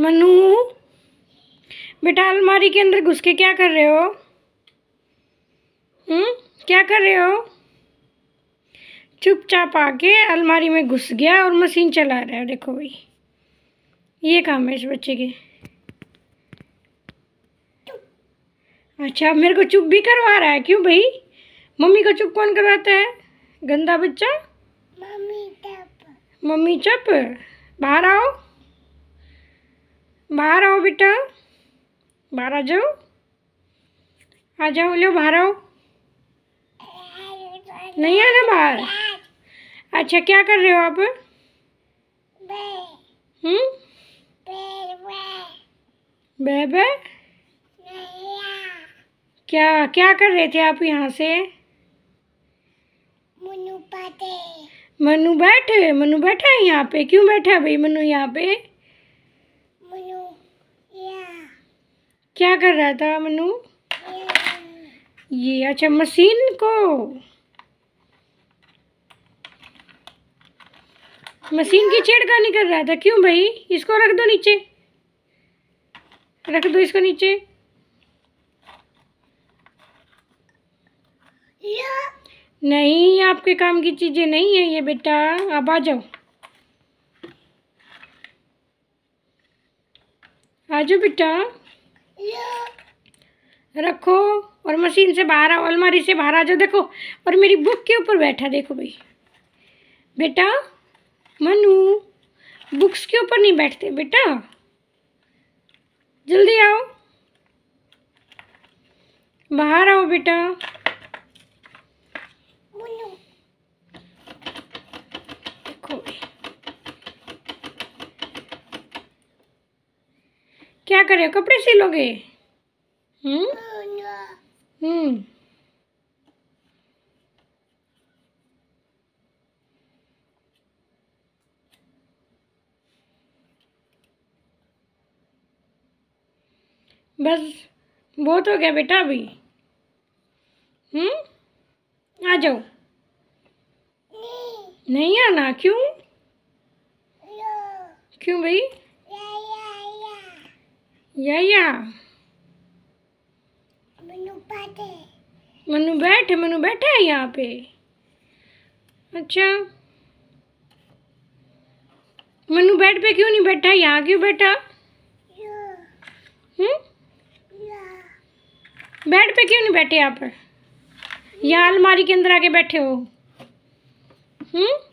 मनु बेटा अलमारी के अंदर घुस के क्या कर रहे हो हम्म क्या कर रहे हो चुपचाप आके अलमारी में घुस गया और मशीन चला रहा है देखो भाई ये काम है इस बच्चे के अच्छा मेरे को चुप भी करवा रहा है क्यों भाई मम्मी को चुप कौन करवाता है गंदा बच्चा मम्मी चुप मम्मी चुप बाहर आओ बाहर आओ बेटा बाहर आ जाओ आ जाओ लो बाहर आओ नहीं आना बाहर अच्छा क्या कर रहे हो आप बे हम्म? बे क्या क्या कर रहे थे आप यहाँ से मनु बैठे मनु बैठा है यहाँ पे क्यों बैठा है भाई मनु यहाँ पे मनु क्या कर रहा था मनु ये अच्छा मशीन को मशीन की छेड़खानी कर रहा था क्यों भाई इसको रख दो नीचे रख दो इसको नीचे नहीं आपके काम की चीज़ें नहीं है ये बेटा आप आ जाओ आज बेटा रखो और मशीन से बाहर आओ अलमारी से बाहर आ जाओ देखो और मेरी बुक के ऊपर बैठा देखो भाई बेटा मनु बुक्स के ऊपर नहीं बैठते बेटा जल्दी आओ बाहर आओ बेटा क्या कर रहे हो कपड़े सिलोगे हम्म? हम्म। बस बहुत हो गया बेटा अभी हम्म आ जाओ नहीं आना क्यों क्यों भाई या मनु बैठे मनु बैठे है यहाँ पे अच्छा मनु बेड पे क्यों नहीं बैठा यहाँ क्यों बैठा हम्म? बेड पे क्यों नहीं बैठे यहाँ पर यहाँ अलमारी के अंदर आके बैठे हो हम्म